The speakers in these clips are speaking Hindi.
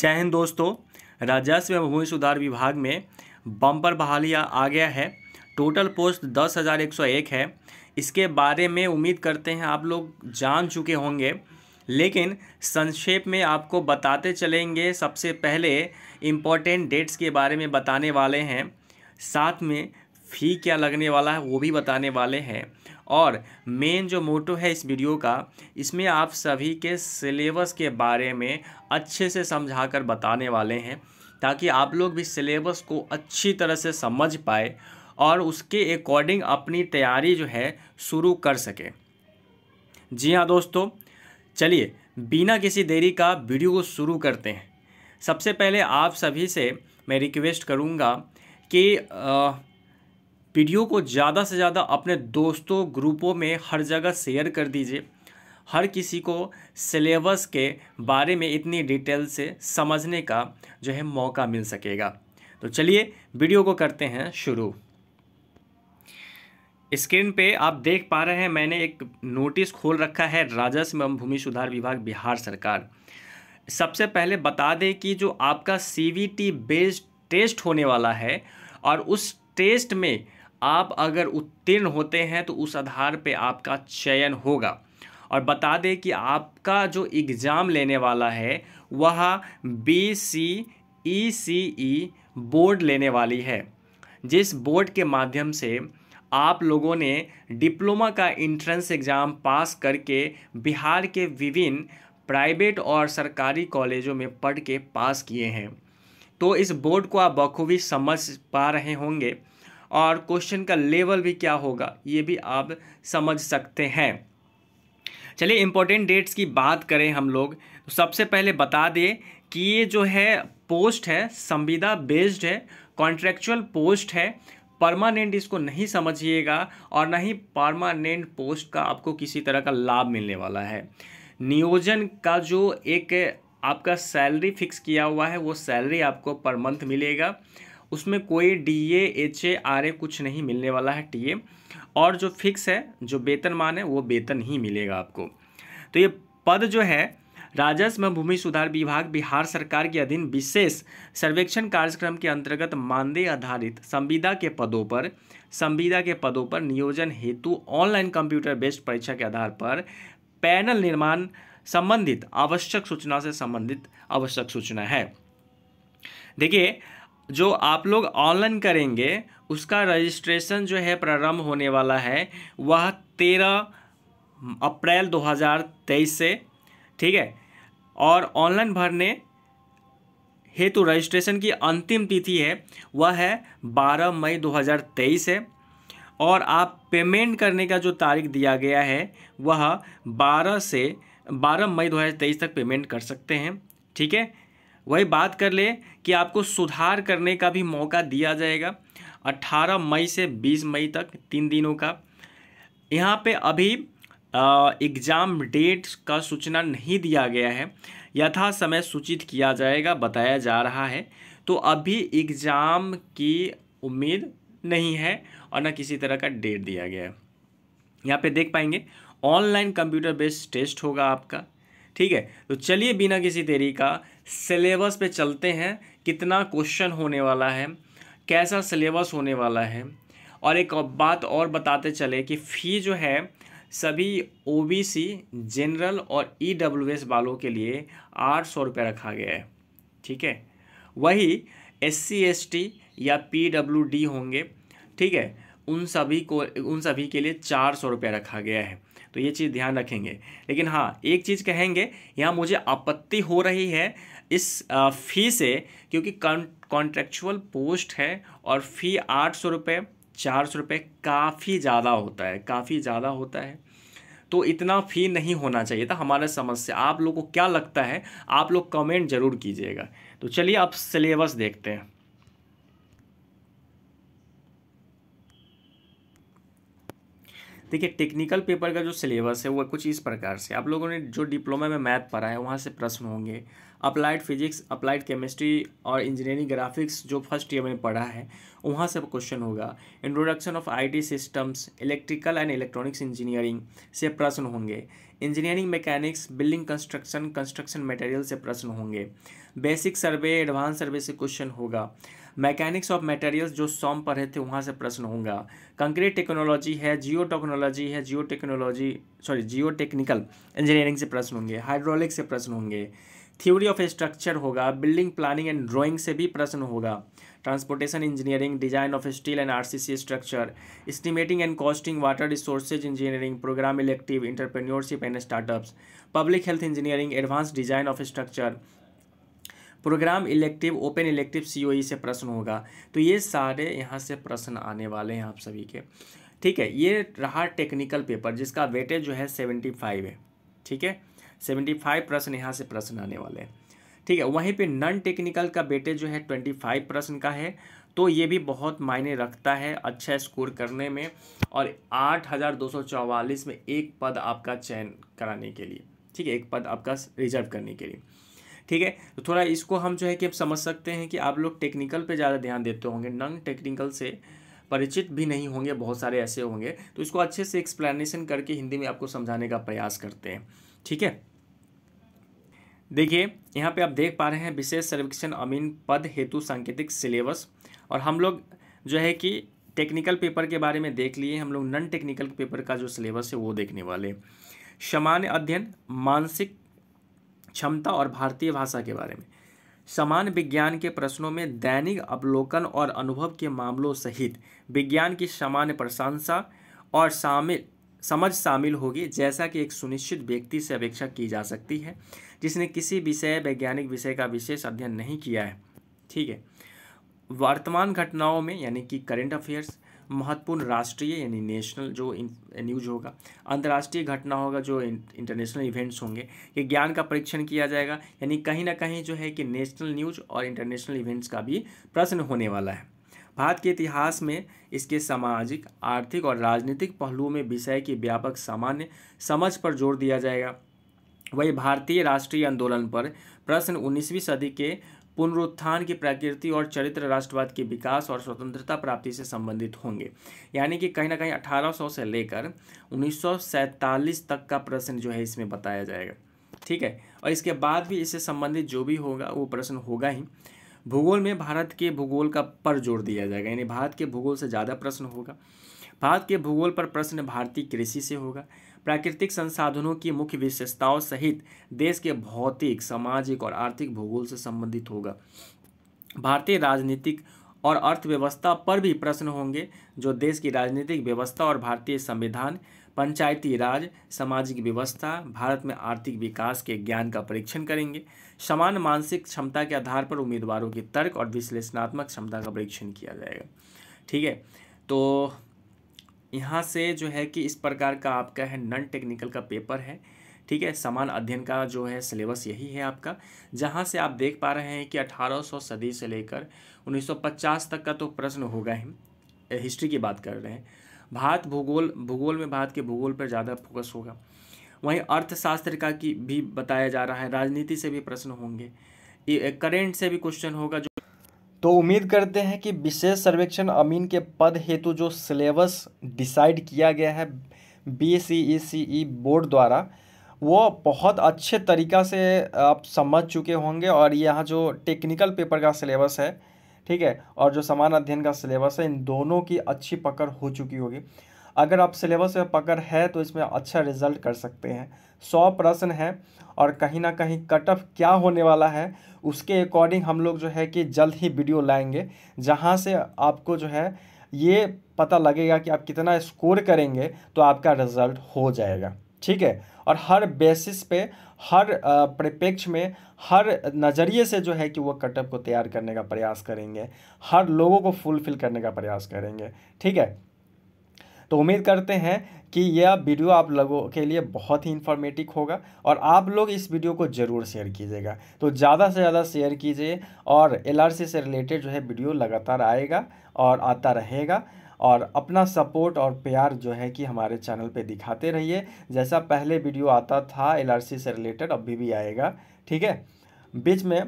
जय हिंद दोस्तों राजस्व एवं भूमि सुधार विभाग में बम्पर बहाली आ गया है टोटल पोस्ट दस हज़ार एक सौ एक है इसके बारे में उम्मीद करते हैं आप लोग जान चुके होंगे लेकिन संक्षेप में आपको बताते चलेंगे सबसे पहले इम्पॉर्टेंट डेट्स के बारे में बताने वाले हैं साथ में फ़ी क्या लगने वाला है वो भी बताने वाले हैं और मेन जो मोटो है इस वीडियो का इसमें आप सभी के सिलेबस के बारे में अच्छे से समझा कर बताने वाले हैं ताकि आप लोग भी सिलेबस को अच्छी तरह से समझ पाए और उसके अकॉर्डिंग अपनी तैयारी जो है शुरू कर सके जी हाँ दोस्तों चलिए बिना किसी देरी का वीडियो को शुरू करते हैं सबसे पहले आप सभी से मैं रिक्वेस्ट करूँगा कि आ, वीडियो को ज़्यादा से ज़्यादा अपने दोस्तों ग्रुपों में हर जगह शेयर कर दीजिए हर किसी को सिलेबस के बारे में इतनी डिटेल से समझने का जो है मौका मिल सकेगा तो चलिए वीडियो को करते हैं शुरू स्क्रीन पे आप देख पा रहे हैं मैंने एक नोटिस खोल रखा है राजस्व एवं भूमि सुधार विभाग बिहार सरकार सबसे पहले बता दें कि जो आपका सी बेस्ड टेस्ट होने वाला है और उस टेस्ट में आप अगर उत्तीर्ण होते हैं तो उस आधार पे आपका चयन होगा और बता दें कि आपका जो एग्ज़ाम लेने वाला है वह बी सी ई सी ई बोर्ड लेने वाली है जिस बोर्ड के माध्यम से आप लोगों ने डिप्लोमा का इंट्रेंस एग्ज़ाम पास करके बिहार के विभिन्न प्राइवेट और सरकारी कॉलेजों में पढ़ के पास किए हैं तो इस बोर्ड को आप बखूबी समझ पा रहे होंगे और क्वेश्चन का लेवल भी क्या होगा ये भी आप समझ सकते हैं चलिए इम्पोर्टेंट डेट्स की बात करें हम लोग तो सबसे पहले बता दें कि ये जो है पोस्ट है संविदा बेस्ड है कॉन्ट्रेक्चुअल पोस्ट है परमानेंट इसको नहीं समझिएगा और ना ही परमानेंट पोस्ट का आपको किसी तरह का लाभ मिलने वाला है नियोजन का जो एक आपका सैलरी फिक्स किया हुआ है वो सैलरी आपको पर मंथ मिलेगा उसमें कोई D A H A R A कुछ नहीं मिलने वाला है टी ए और जो फिक्स है जो वेतनमान है वो वेतन ही मिलेगा आपको तो ये पद जो है राजस्व एवं भूमि सुधार विभाग बिहार सरकार के अधीन विशेष सर्वेक्षण कार्यक्रम के अंतर्गत मानदेय आधारित संविदा के पदों पर संविदा के पदों पर नियोजन हेतु ऑनलाइन कंप्यूटर बेस्ड परीक्षा के आधार पर पैनल निर्माण संबंधित आवश्यक सूचना से संबंधित आवश्यक सूचना है देखिए जो आप लोग ऑनलाइन करेंगे उसका रजिस्ट्रेशन जो है प्रारंभ होने वाला है वह तेरह अप्रैल 2023 से ठीक है और ऑनलाइन भरने हेतु रजिस्ट्रेशन की अंतिम तिथि है वह है 12 मई 2023 है और आप पेमेंट करने का जो तारीख दिया गया है वह 12 से 12 मई 2023 तक पेमेंट कर सकते हैं ठीक है वही बात कर ले कि आपको सुधार करने का भी मौका दिया जाएगा 18 मई से 20 मई तक तीन दिनों का यहाँ पे अभी एग्ज़ाम डेट का सूचना नहीं दिया गया है यथा समय सूचित किया जाएगा बताया जा रहा है तो अभी एग्ज़ाम की उम्मीद नहीं है और ना किसी तरह का डेट दिया गया है यहाँ पे देख पाएंगे ऑनलाइन कंप्यूटर बेस्ड टेस्ट होगा आपका ठीक है तो चलिए बिना किसी देरी का सिलेबस पे चलते हैं कितना क्वेश्चन होने वाला है कैसा सिलेबस होने वाला है और एक बात और बताते चले कि फ़ी जो है सभी ओबीसी जनरल और ई e वालों के लिए आठ सौ रुपये रखा गया है ठीक है वही एस टी या डी होंगे ठीक है उन सभी को उन सभी के लिए चार सौ रुपये रखा गया है तो ये चीज़ ध्यान रखेंगे लेकिन हाँ एक चीज़ कहेंगे यहाँ मुझे आपत्ति हो रही है इस फ़ी से क्योंकि कॉन्ट्रेक्चुअल पोस्ट है और फ़ी आठ सौ रुपये चार सौ रुपये काफ़ी ज़्यादा होता है काफ़ी ज़्यादा होता है तो इतना फ़ी नहीं होना चाहिए था हमारे समझ से आप लोग को क्या लगता है आप लोग कमेंट ज़रूर कीजिएगा तो चलिए आप सिलेबस देखते हैं देखिए टेक्निकल पेपर का जो सिलेबस है वो कुछ इस प्रकार से आप लोगों ने जो डिप्लोमा में मैथ पढ़ा है वहाँ से प्रश्न होंगे अप्लाइड फिजिक्स अप्लाइड केमिस्ट्री और इंजीनियरिंग ग्राफिक्स जो फर्स्ट ईयर में पढ़ा है वहाँ से क्वेश्चन होगा introduction of IT systems electrical and electronics engineering से प्रश्न होंगे engineering mechanics building construction construction material से प्रश्न होंगे बेसिक सर्वे एडवांस सर्वे से क्वेश्चन होगा मैकेनिक्स ऑफ मटेरियल्स जो सॉम पढ़े थे वहाँ से प्रश्न होगा कंक्रीट टेक्नोलॉजी है जियो टेक्नोलॉजी है geo technology sorry geo technical engineering से प्रश्न होंगे हाइड्रोलिक से प्रश्न होंगे थ्योरी ऑफ स्ट्रक्चर होगा बिल्डिंग प्लानिंग एंड ड्राइंग से भी प्रश्न होगा transportation engineering design of steel and RCC structure estimating and costing water resources engineering program elective entrepreneurship and startups public health engineering advance design of structure program elective open elective COE e से प्रश्न होगा तो ये सारे यहाँ से प्रश्न आने वाले हैं आप सभी के ठीक है ये रहा टेक्निकल पेपर जिसका वेटेज जो है सेवेंटी फाइव है ठीक है सेवेंटी फाइव प्रश्न यहाँ से प्रश्न आने वाले हैं ठीक है वहीं पे नॉन टेक्निकल का बेटे जो है ट्वेंटी फाइव प्रश्न का है तो ये भी बहुत मायने रखता है अच्छा स्कोर करने में और आठ हज़ार दो सौ चौवालीस में एक पद आपका चयन कराने के लिए ठीक है एक पद आपका रिजर्व करने के लिए ठीक है तो थोड़ा इसको हम जो है कि अब समझ सकते हैं कि आप लोग टेक्निकल पे ज़्यादा ध्यान देते होंगे नॉन टेक्निकल से परिचित भी नहीं होंगे बहुत सारे ऐसे होंगे तो इसको अच्छे से एक्सप्लेनेशन करके हिंदी में आपको समझाने का प्रयास करते हैं ठीक है देखिए यहाँ पे आप देख पा रहे हैं विशेष सर्वेक्षण अमीन पद हेतु सांकेतिक सिलेबस और हम लोग जो है कि टेक्निकल पेपर के बारे में देख लिए हम लोग नॉन टेक्निकल पेपर का जो सिलेबस है वो देखने वाले सामान्य अध्ययन मानसिक क्षमता और भारतीय भाषा के बारे में समान विज्ञान के प्रश्नों में दैनिक अवलोकन और अनुभव के मामलों सहित विज्ञान की सामान्य प्रशंसा और शामिल समझ शामिल होगी जैसा कि एक सुनिश्चित व्यक्ति से अपेक्षा की जा सकती है जिसने किसी विषय वैज्ञानिक विषय का विशेष अध्ययन नहीं किया है ठीक है वर्तमान घटनाओं में यानी कि करेंट अफेयर्स महत्वपूर्ण राष्ट्रीय यानी नेशनल जो न्यूज होगा अंतर्राष्ट्रीय घटना होगा जो इंटरनेशनल इवेंट्स होंगे ये ज्ञान का परीक्षण किया जाएगा यानी कहीं ना कहीं जो है कि नेशनल न्यूज और इंटरनेशनल इवेंट्स का भी प्रश्न होने वाला है भारत के इतिहास में इसके सामाजिक आर्थिक और राजनीतिक पहलुओं में विषय की व्यापक सामान्य समझ पर जोर दिया जाएगा वही भारतीय राष्ट्रीय आंदोलन पर प्रश्न 19वीं सदी के पुनरुत्थान की प्रकृति और चरित्र राष्ट्रवाद के विकास और स्वतंत्रता प्राप्ति से संबंधित होंगे यानी कि कहीं ना कहीं 1800 से लेकर उन्नीस तक का प्रश्न जो है इसमें बताया जाएगा ठीक है और इसके बाद भी इससे संबंधित जो भी होगा वो प्रश्न होगा ही भूगोल में भारत के भूगोल का पर जोर दिया जाएगा यानी भारत के भूगोल से ज़्यादा प्रश्न होगा भारत के भूगोल पर प्रश्न भारतीय कृषि से होगा प्राकृतिक संसाधनों की मुख्य विशेषताओं सहित देश के भौतिक सामाजिक और आर्थिक भूगोल से संबंधित होगा भारतीय राजनीतिक और अर्थव्यवस्था पर भी प्रश्न होंगे जो देश की राजनीतिक व्यवस्था और भारतीय संविधान पंचायती राज सामाजिक व्यवस्था भारत में आर्थिक विकास के ज्ञान का परीक्षण करेंगे समान मानसिक क्षमता के आधार पर उम्मीदवारों की तर्क और विश्लेषणात्मक क्षमता का परीक्षण किया जाएगा ठीक है तो यहाँ से जो है कि इस प्रकार का आपका है नॉन टेक्निकल का पेपर है ठीक है समान अध्ययन का जो है सिलेबस यही है आपका जहाँ से आप देख पा रहे हैं कि 1800 सदी से लेकर 1950 तक का तो प्रश्न होगा ही हिस्ट्री की बात कर रहे हैं भारत भूगोल भूगोल में भारत के भूगोल पर ज़्यादा फोकस होगा वहीं अर्थशास्त्र का की भी बताया जा रहा है राजनीति से भी प्रश्न होंगे करेंट से भी क्वेश्चन होगा जो तो उम्मीद करते हैं कि विशेष सर्वेक्षण अमीन के पद हेतु जो सिलेबस डिसाइड किया गया है बी सी सी ई बोर्ड द्वारा वो बहुत अच्छे तरीक़ा से आप समझ चुके होंगे और यहाँ जो टेक्निकल पेपर का सिलेबस है ठीक है और जो समान अध्ययन का सिलेबस है इन दोनों की अच्छी पकड़ हो चुकी होगी अगर आप सिलेबस में पकड़ है तो इसमें अच्छा रिजल्ट कर सकते हैं सौ प्रश्न है और कहीं ना कहीं कट ऑफ क्या होने वाला है उसके अकॉर्डिंग हम लोग जो है कि जल्द ही वीडियो लाएंगे जहाँ से आपको जो है ये पता लगेगा कि आप कितना स्कोर करेंगे तो आपका रिजल्ट हो जाएगा ठीक है और हर बेसिस पे हर परिप्रेक्ष्य में हर नज़रिए से जो है कि वो कटअप को तैयार करने का प्रयास करेंगे हर लोगों को फुलफिल करने का प्रयास करेंगे ठीक है तो उम्मीद करते हैं कि यह वीडियो आप लोगों के लिए बहुत ही इन्फॉर्मेटिव होगा और आप लोग इस वीडियो को ज़रूर शेयर कीजिएगा तो ज़्यादा से ज़्यादा शेयर कीजिए और एलआरसी से रिलेटेड जो है वीडियो लगातार आएगा और आता रहेगा और अपना सपोर्ट और प्यार जो है कि हमारे चैनल पे दिखाते रहिए जैसा पहले वीडियो आता था एल से रिलेटेड अभी भी आएगा ठीक है बीच में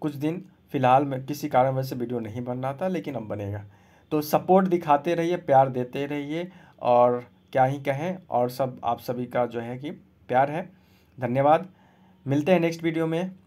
कुछ दिन फ़िलहाल में किसी कारण वजह से वीडियो नहीं बन रहा था लेकिन अब बनेगा तो सपोर्ट दिखाते रहिए प्यार देते रहिए और क्या ही कहें और सब आप सभी का जो है कि प्यार है धन्यवाद मिलते हैं नेक्स्ट वीडियो में